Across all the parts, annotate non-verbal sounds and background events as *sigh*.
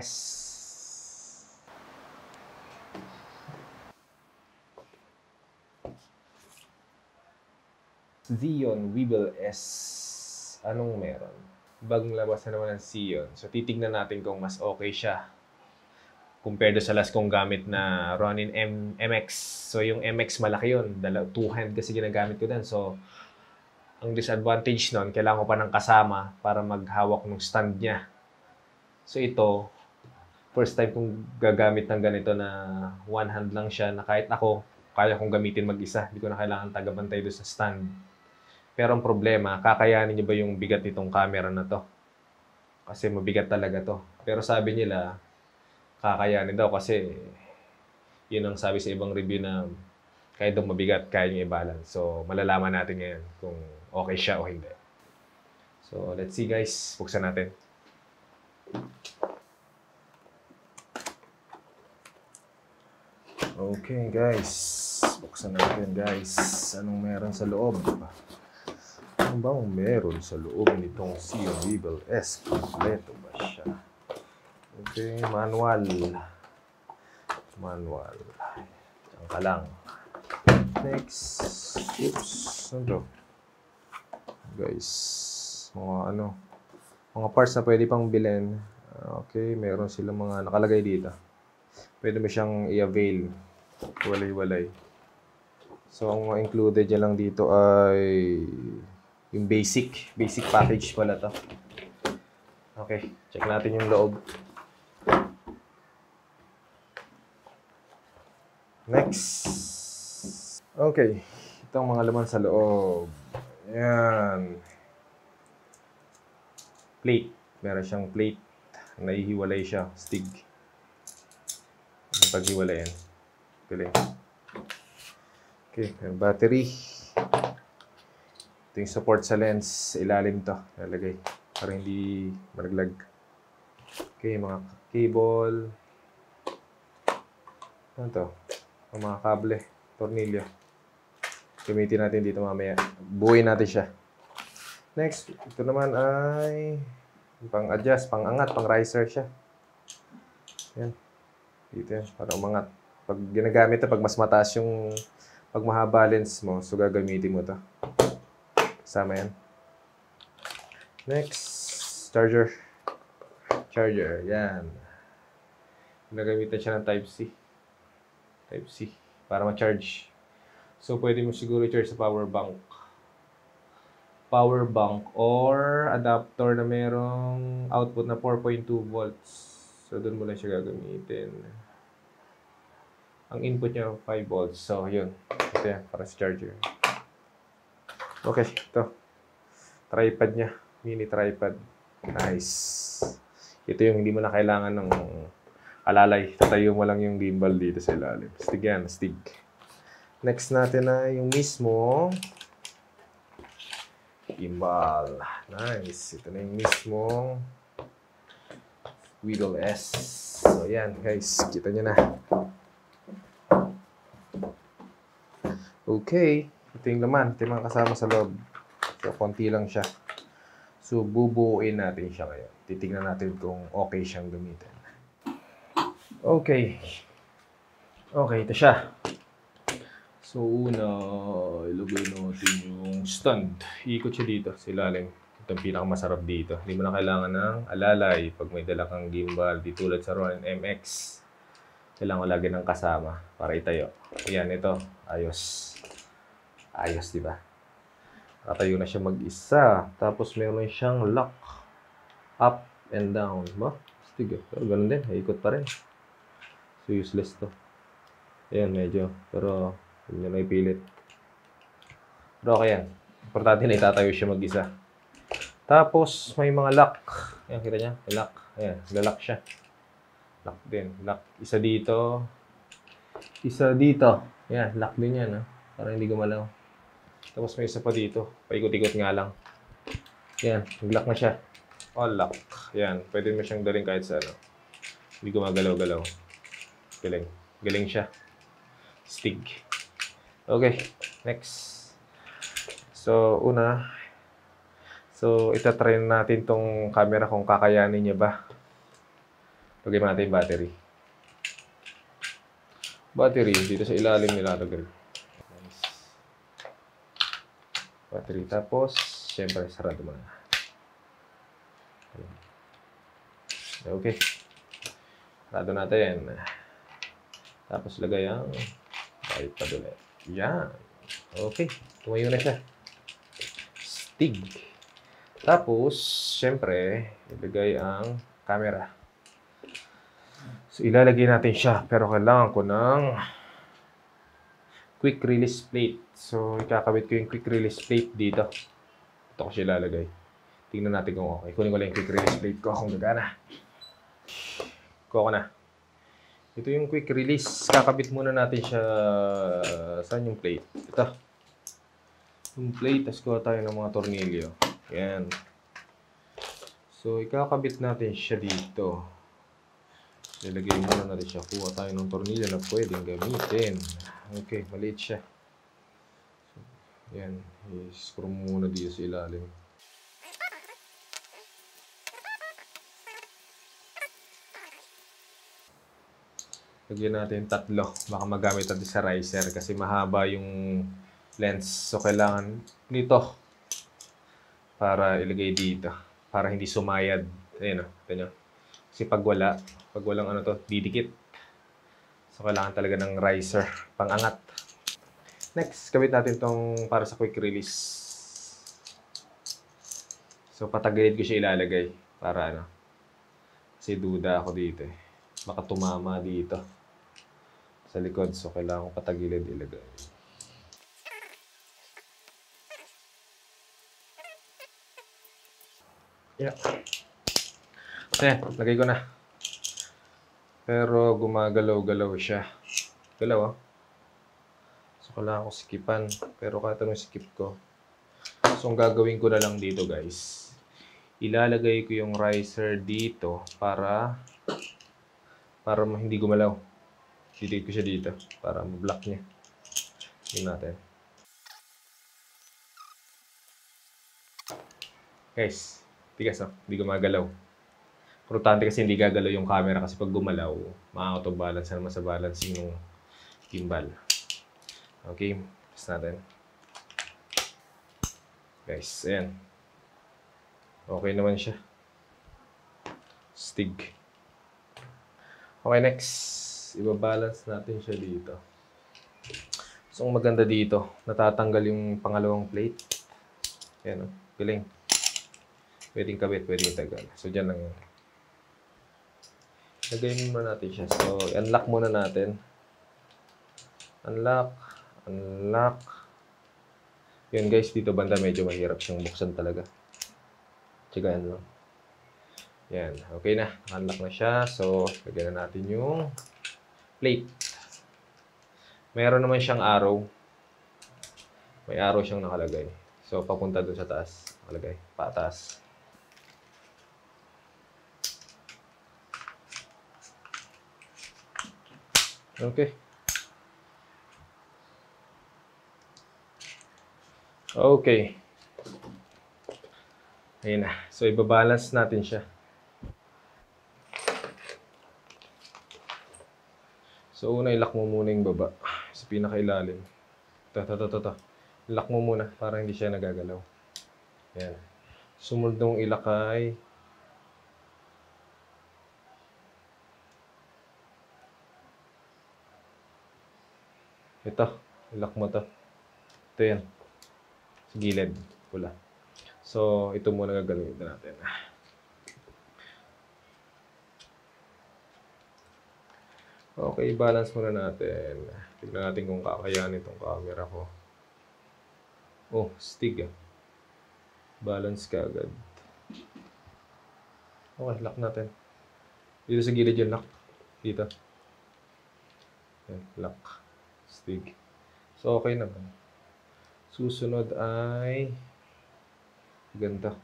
Yes. Zion Weeble S. Anong meron? Bagong labas na naman ng Zion. So, titignan natin kung mas okay siya compared sa last kong gamit na Ronin M MX. So, yung MX malaki yun. Dala, two-hand kasi ginagamit ko din. So, ang disadvantage nun, kailangan ko pa ng kasama para maghawak ng stand niya. So, ito, first time kong gagamit ng ganito na one hand lang siya na kahit ako, kaya kong gamitin mag-isa. Hindi ko na kailangan tagabantay doon sa stand. Pero ang problema, kakayanin niyo ba yung bigat nitong camera na to? Kasi mabigat talaga to. Pero sabi nila, kakayanin daw kasi yun ang sabi sa ibang review na kahit daw mabigat, kaya niya i-balance. So, malalaman natin ngayon kung okay siya o hindi. So, let's see guys. Buksan natin. Okay guys, buksan natin guys. Anong meron sa loob? Ano ba ang meron sa loob nitong Sea Beeble S? Kompleto ba siya? Okay, manual. Manual. Ang kalang. Next. Oops. Ano Guys, mga ano, mga parts na pwede pang bilhin. Okay, meron silang mga nakalagay dito. Pwede mo siyang i-avail Walay-walay. Eh. So, ang mga included niya lang dito ay yung basic. Basic package pala to. Okay, check natin yung loob. Next. Okay. Itong mga laman sa loob. Ayan. Plate. Meron siyang plate. Naihiwalay siya. Stig. Paghiwalay yan. Galing. Okay, yung battery. Ito yung support sa lens. Ilalim to. Lalagay. Para hindi maraglag. Okay, mga cable. Ano to? Ang mga kable. Tornilyo. Gamitin natin dito mamaya. Buuin natin siya. Next, ito naman ay pang-adjust, pang-angat, pang-riser siya. Yan. Dito yan, para umangat. Pag ginagamit to, pag mas mataas yung, pag mahaba balance mo, so gagamitin mo to. Kasama yan. Next, charger. Charger, yan. Nagamitan siya ng Type-C. Type-C, para ma-charge. So, pwede mo siguro i-charge sa power bank. Power bank or adapter na merong output na 4.2 volts. So, doon mo lang siya gagamitin. Ang input niya 5 volts. So, yun. Ito yan, para sa charger. Okay, ito. Tripod niya. Mini tripod. Nice. Ito yung hindi mo na kailangan ng alalay. Tatayo mo lang yung gimbal dito sa ilalim. Stig yan, stig. Next natin na yung mismo gimbal. Nice. Ito na yung mismong Wiggle S. So, yan guys. Kita nyo na. Okay. Ito yung laman. Ito yung kasama sa loob. So, konti lang siya. So, bubuuin natin siya ngayon. Titignan natin kung okay siyang gamitin. Okay. Okay, ito siya. So, una, ilagay natin yung stand. Ikot siya dito sa ilalim. Ito ang pinakamasarap dito. Hindi mo na kailangan ng alalay pag may dala kang gimbal di tulad sa Ronin MX. Kailangan ko lagi ng kasama para itayo. Ayan, ito. Ayos. Ayos, di ba? Nakatayo na siya mag-isa. Tapos meron siyang lock. Up and down. Ba? Stig. Pero ganun din. Ikot pa rin. So useless to. Ayan, medyo. Pero hindi may pilit. Pero okay yan. Importante na itatayo siya mag-isa. Tapos, may mga lock. Ayan, kita niya. Lock. Ayan, lalak siya. Lock din. Lock. Isa dito. Isa dito. Yan, lock din yan. Ha? Ah. Para hindi gumalaw. Tapos may isa pa dito. Paikot-ikot nga lang. Yan, lock na siya. All oh, lock. Yan, pwede mo siyang daling kahit sa ano. Hindi gumagalaw-galaw. Galing. Galing siya. Stig. Okay, next. So, una. So, itatrain natin tong camera kung kakayanin niya ba. Lagay natin yung battery. Battery, dito sa ilalim nilalagay. Nice. Battery. Tapos, syempre, sarado mo na. Okay. Sarado natin. Tapos, lagay ang kahit pa ulit. Eh. Yan. Okay. Tumayo na siya. Stig. Tapos, syempre, ilagay ang camera. So, ilalagay natin siya. Pero kailangan ko ng quick release plate. So, ikakabit ko yung quick release plate dito. Ito ko siya ilalagay. Tingnan natin kung okay. Kunin ko lang yung quick release plate ko kung gagana. Kuha ko na. Ito yung quick release. Kakabit muna natin siya. Saan yung plate? Ito. Yung plate. Tapos kuha tayo ng mga tornilyo. Ayan. So, ikakabit natin siya dito. Nilagay muna natin siya. Kuha tayo ng tornilyo na pwedeng gamitin. Okay, maliit siya. So, yan, i-screw muna dito sa ilalim. Lagyan natin tatlo. Baka magamit natin sa riser kasi mahaba yung lens. So, kailangan nito para ilagay dito. Para hindi sumayad. Ayan ah, o. Ganyan. Kasi pag wala, pag walang ano to, didikit. So, kailangan talaga ng riser, pangangat. Next, kabit natin tong para sa quick release. So, patagilid ko siya ilalagay para ano. Kasi duda ako dito eh. Baka tumama dito sa likod. So, kailangan ko patagilid ilagay. Yeah. So, yan. Lagay ko na. Pero gumagalaw-galaw siya. Galaw ah. So kailangan ko sikipan. Pero katanong sikip ko. So ang gagawin ko na lang dito guys. Ilalagay ko yung riser dito para para hindi gumalaw. Didikit ko siya dito para ma-block niya. Tingnan natin. Guys, tigas ah. Hindi gumagalaw. Importante kasi hindi gagalaw yung camera kasi pag gumalaw, ma auto balance naman ano, sa balancing ng gimbal. Okay, press natin. Guys, ayan. Okay naman siya. Stig. Okay, next. Ibabalance natin siya dito. So, ang maganda dito, natatanggal yung pangalawang plate. Ayan, oh. galing. Pwedeng kabit, pwedeng tagal. So, dyan lang yun. Lagay muna natin siya. So, unlock muna natin. Unlock. Unlock. Yun guys, dito banda medyo mahirap siyang buksan talaga. Tsagaan lang. Yan. Okay na. Unlock na siya. So, lagyan na natin yung plate. Meron naman siyang arrow. May arrow siyang nakalagay. So, papunta doon sa taas. Nakalagay. Pataas. Okay. Okay. Ayan na. So, ibabalance natin siya. So, una, ilak mo muna yung baba sa pinakailalim. Ta, ta, ta, ta, Ilak mo muna para hindi siya nagagalaw. Ayan. Sumunod nung ilakay. to. Lock mo to. Ito yan. Sa gilid. Pula. So, ito muna gagalawin na natin. Okay, balance muna natin. Tignan natin kung kakayanin itong camera ko. Oh, stig ah. Balance ka agad. Okay, lock natin. Dito sa gilid yung lock. Dito. Yan, lock big. So, okay naman. Susunod ay... Ganda.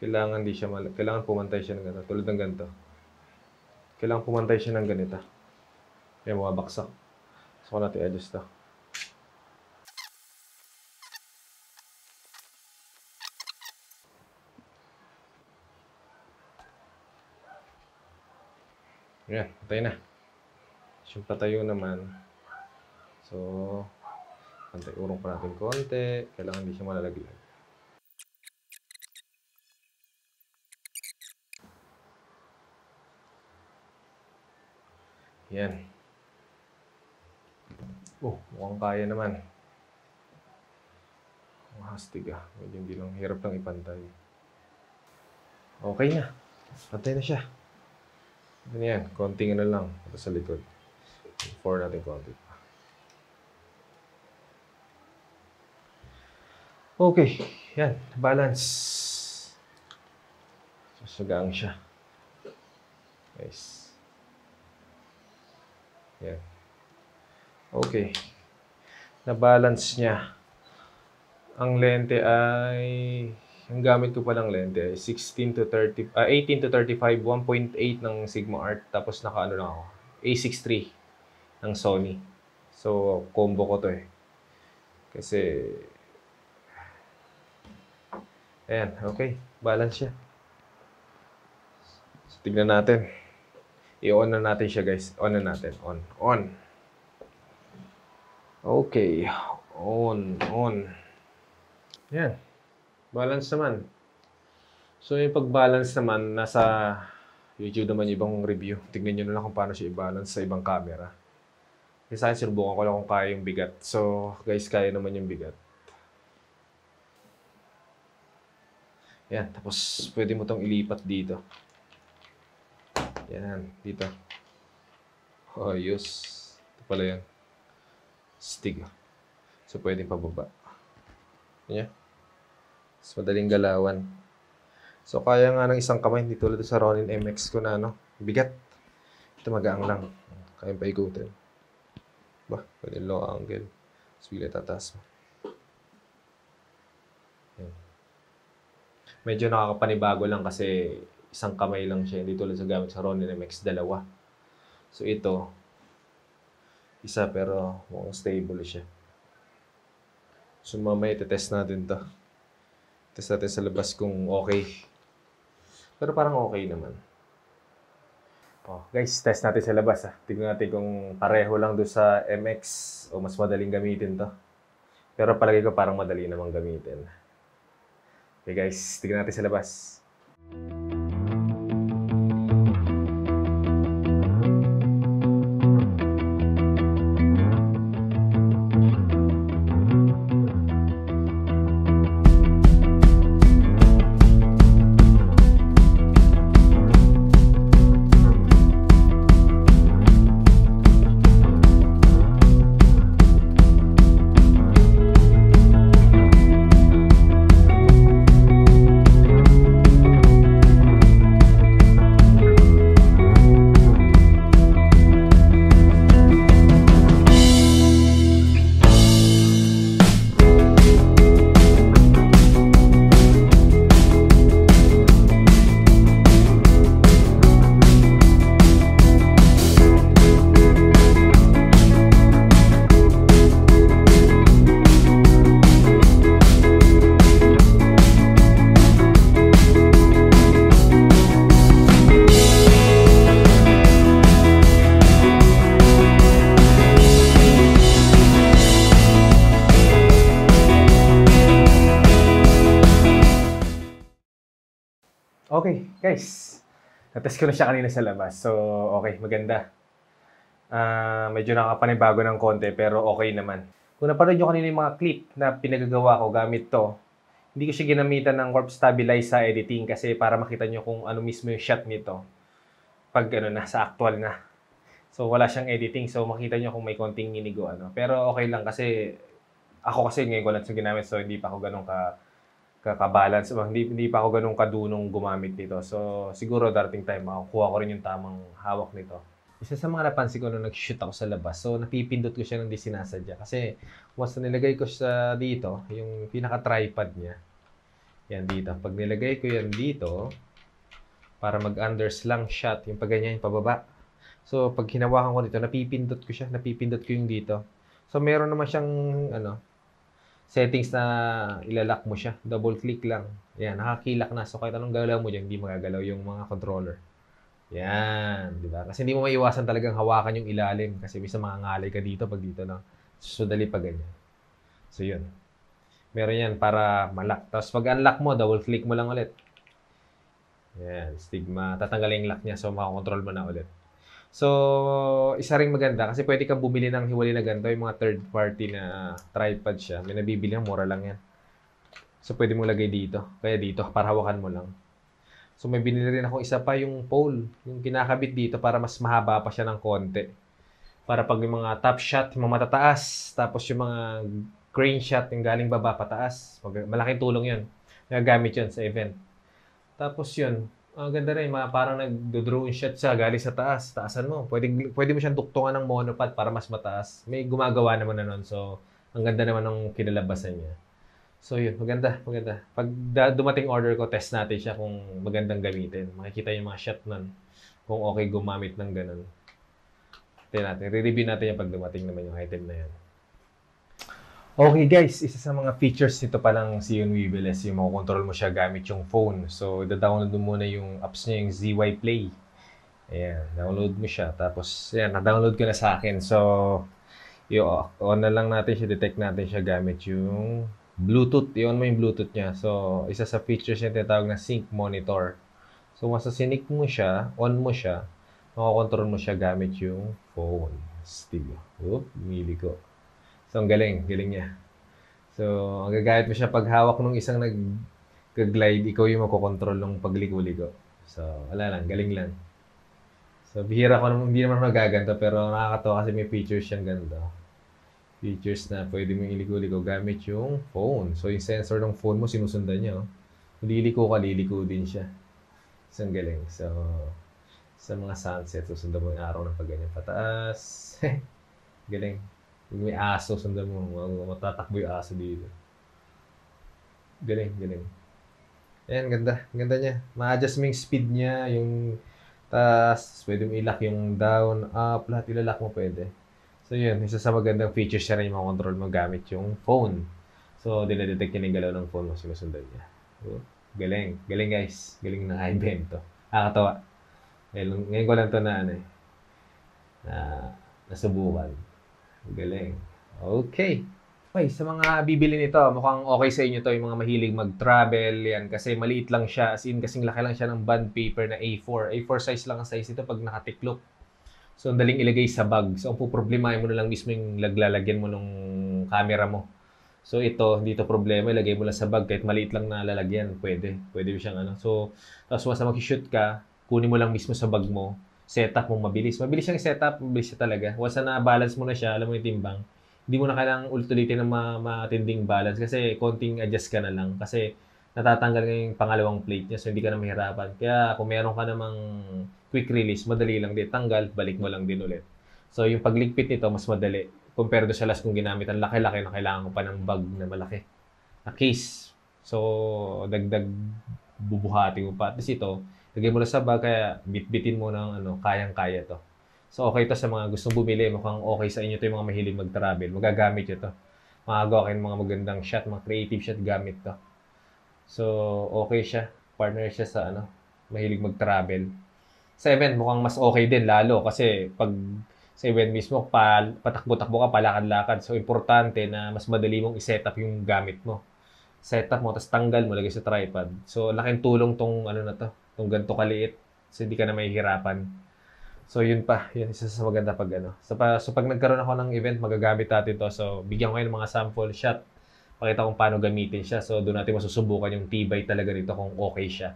Kailangan di siya mal... Kailangan pumantay siya ng ganito. Tulad ng ganito. Kailangan pumantay siya ng ganito. Yan, mga baksak. So, natin adjust to. Yan, patay na. So, yung patayo naman, so, konti, urong pa natin konti. Kailangan hindi siya malalaglag. Yan. Oh, mukhang kaya naman. Mahastig ah. Medyo hindi lang hirap lang ipantay. Okay na. Pantay na siya. Ganyan, konting ano lang. Ito sa likod for natin konti pa. Okay. Yan. Balance. Susugang siya. Guys. Yan. Okay. Na-balance niya. Ang lente ay... Ang gamit ko palang lente ay 16 to 30... Uh, 18 to 35, 1.8 ng Sigma Art. Tapos naka ano na ako. A63 ng Sony. So, combo ko to eh. Kasi, ayan, okay. Balance siya. So, tignan natin. I-on na natin siya guys. On na natin. On. On. Okay. On. On. Ayan. Balance naman. So, yung pag-balance naman, nasa YouTube naman yung ibang review. Tignan nyo na lang kung paano siya i-balance sa ibang camera. Minsan sinubukan ko lang kung kaya yung bigat. So, guys, kaya naman yung bigat. Yan, tapos pwede mo tong ilipat dito. Yan, dito. Oh, ayos. Ito pala yan. Stig. So, pwede pababa. Yan. Mas madaling galawan. So, kaya nga ng isang kamay, hindi tulad sa Ronin MX ko na, ano, bigat. Ito magaang lang. Kaya pa ikutin ba? Pwede low angle. Tapos bigla tataas mo. Medyo nakakapanibago lang kasi isang kamay lang siya. Hindi tulad sa gamit sa Ronin MX, dalawa. So ito, isa pero mukhang stable siya. So mamaya itetest natin to. Test natin sa labas kung okay. Pero parang okay naman. Oh, guys, test natin sa labas. Ah. Tignan natin kung pareho lang do sa MX o mas madaling gamitin to. Pero palagay ko parang madali namang gamitin. Okay guys, tignan natin sa labas. Music Okay, guys. Natest ko na siya kanina sa labas. So, okay, maganda. Uh, medyo nakapanibago ng konti, pero okay naman. Kung napanood nyo kanina yung mga clip na pinagagawa ko gamit to, hindi ko siya ginamitan ng warp stabilize sa editing kasi para makita nyo kung ano mismo yung shot nito pag ano na, sa actual na. So, wala siyang editing. So, makita nyo kung may konting inigo. Ano. Pero okay lang kasi ako kasi ngayon ko lang ginamit so hindi pa ako ganun ka kakabalance. Hindi, hindi pa ako ganun kadunong gumamit nito. So, siguro darating time makukuha ko rin yung tamang hawak nito. Isa sa mga napansin ko nung nag-shoot ako sa labas, so napipindot ko siya nung di sinasadya. Kasi once na nilagay ko sa dito, yung pinaka-tripod niya, yan dito. Pag nilagay ko yan dito, para mag-underslang shot, yung pagganyan, yung pababa. So, pag hinawakan ko dito, napipindot ko siya, napipindot ko yung dito. So, meron naman siyang, ano, settings na ilalak mo siya. Double click lang. Yan, nakakilak na. So kahit anong galaw mo dyan, hindi magagalaw yung mga controller. Yan, di ba? Kasi hindi mo maiwasan talagang hawakan yung ilalim kasi mga mangangalay ka dito pag dito na susudali pa ganyan. So yun. Meron yan para malak. Tapos pag unlock mo, double click mo lang ulit. Yan, stigma. Tatanggalin yung lock niya so makokontrol mo na ulit. So, isa ring maganda kasi pwede kang bumili ng hiwalay na ganito, yung mga third party na tripod siya. May nabibili ng mura lang yan. So, pwede mo lagay dito. Kaya dito, para hawakan mo lang. So, may binili rin ako isa pa yung pole. Yung kinakabit dito para mas mahaba pa siya ng konti. Para pag yung mga top shot, yung mga matataas, tapos yung mga crane shot, yung galing baba pataas. Malaking tulong yun. Nagagamit yun sa event. Tapos yun, Ah, ganda rin. Mga parang nag-drone shot siya galing sa taas. Taasan mo. Pwede, pwede mo siyang duktungan ng monopod para mas mataas. May gumagawa naman na nun. So, ang ganda naman ng kinalabasan niya. So, yun. Maganda. Maganda. Pag da- dumating order ko, test natin siya kung magandang gamitin. Makikita yung mga shot nun. Kung okay gumamit ng ganun. Tingnan natin. Re-review natin yung pag dumating naman yung item na yan. Okay guys, isa sa mga features nito palang si Unweevil is yung makukontrol mo siya gamit yung phone. So, da-download mo muna yung apps niya, yung ZY Play. Ayan, download mo siya. Tapos, ayan, na-download ko na sa akin. So, i-on na lang natin siya, detect natin siya gamit yung Bluetooth. I-on mo yung Bluetooth niya. So, isa sa features niya tinatawag na sync monitor. So, once sinik mo siya, on mo siya, makukontrol mo siya gamit yung phone. Still, oop, oh, mili ko. So, ang galing. Galing niya. So, ang gagayat mo siya pag hawak ng isang nag-glide, ikaw yung magkocontrol ng pagliko So, wala lang. Galing lang. So, bihira ko naman, hindi naman ako pero nakakatawa kasi may features siyang ganda. Features na pwede mo iliko gamit yung phone. So, yung sensor ng phone mo, sinusundan niya. Kung oh. liliko ka, liliko din siya. So, ang galing. So, sa mga sunset, susundan mo yung araw ng pagganyan pataas. *laughs* galing. Pag may aso, sundan mo, matatakbo yung aso dito. Galing, galing. Ayan, ganda. Ganda niya. Ma-adjust mo yung speed niya, yung taas, pwede mo ilak yung down, up, lahat ilalak mo pwede. So yun, isa sa magandang features siya na yung control mo gamit yung phone. So, dinedetect niya yung galaw ng phone mo, sinusundan niya. So, galing. Galing guys. Galing ng IBM to. Nakakatawa. Ngayon, ngayon ko lang to na ano eh. Na, nasubukan. Galing. Okay. Okay, sa mga bibili nito, mukhang okay sa inyo to yung mga mahilig mag-travel yan kasi maliit lang siya as in kasing laki lang siya ng bond paper na A4. A4 size lang ang size nito pag nakatiklop. So, ang daling ilagay sa bag. So, ang puproblemahin mo na lang mismo yung laglalagyan mo nung camera mo. So, ito, dito problema, ilagay mo lang sa bag. Kahit maliit lang na lalagyan, pwede. Pwede mo siyang ano. So, tapos once na mag-shoot ka, kunin mo lang mismo sa bag mo setup mo mabilis. Mabilis siyang setup, mabilis siya talaga. Once na balance mo na siya, alam mo yung timbang, hindi mo na kailangang ulit-ulitin ng matinding balance kasi konting adjust ka na lang kasi natatanggal na yung pangalawang plate niya so hindi ka na mahirapan. Kaya kung meron ka namang quick release, madali lang din. Tanggal, balik mo lang din ulit. So yung pagligpit nito, mas madali. Compared sa last kong ginamit ang laki-laki na kailangan ko pa ng bag na malaki. A case. So, dagdag bubuhati mo pa. At least ito, lagay mo lang sa bag, kaya bitbitin mo ng ano, kayang-kaya to. So okay to sa mga gustong bumili, mukhang okay sa inyo to yung mga mahilig mag-travel. Magagamit nyo to. Makagawa kayo ng mga magandang shot, mga creative shot gamit to. So okay siya. Partner siya sa ano, mahilig mag-travel. Sa event, mukhang mas okay din lalo kasi pag sa event mismo, pal, patakbo-takbo ka, palakad-lakad. So, importante na mas madali mong iset up yung gamit mo setup mo, tapos tanggal mo, lagay sa tripod. So, laking tulong tong ano na to, tong ganto kaliit. So, hindi ka na mahihirapan. So, yun pa. Yun, isa sa maganda pag ano. So, pa, so pag nagkaroon ako ng event, magagamit natin to. So, bigyan ko kayo ng mga sample shot. Pakita kung paano gamitin siya. So, doon natin masusubukan yung tibay talaga nito kung okay siya.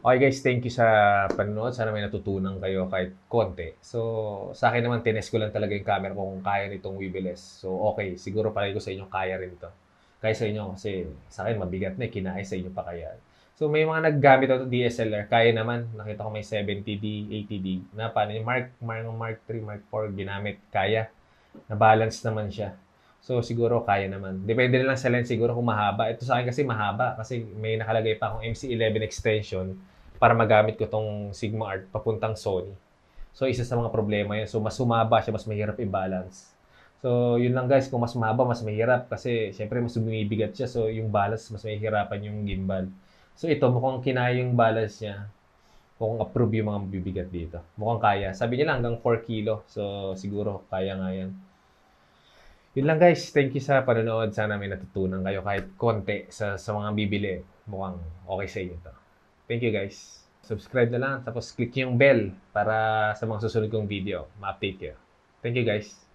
Okay guys, thank you sa panonood. Sana may natutunan kayo kahit konti. So, sa akin naman, tines ko lang talaga yung camera kung kaya nitong Weebles. So, okay. Siguro palagi ko sa inyo kaya rin to kaysa inyo kasi sa akin mabigat na eh, kinaya sa inyo pa kaya. So may mga naggamit ako ng DSLR, kaya naman, nakita ko may 70D, 80D, na paano yung Mark, Mark, Mark 3, Mark 4, ginamit, kaya. Na-balance naman siya. So siguro kaya naman. Depende na lang sa lens siguro kung mahaba. Ito sa akin kasi mahaba kasi may nakalagay pa akong MC11 extension para magamit ko tong Sigma Art papuntang Sony. So isa sa mga problema yun. So mas humaba siya, mas mahirap i-balance. So, yun lang guys, kung mas mahaba, mas mahirap kasi syempre mas bumibigat siya. So, yung balance, mas mahihirapan yung gimbal. So, ito mukhang kinaya yung balance niya. Mukhang approve yung mga mabibigat dito. Mukhang kaya. Sabi niya lang hanggang 4 kilo. So, siguro kaya nga yan. Yun lang guys. Thank you sa panonood. Sana may natutunan kayo kahit konti sa, sa mga bibili. Mukhang okay sa inyo to. Thank you guys. Subscribe na lang. Tapos click yung bell para sa mga susunod kong video. Ma-update kayo. Thank you guys.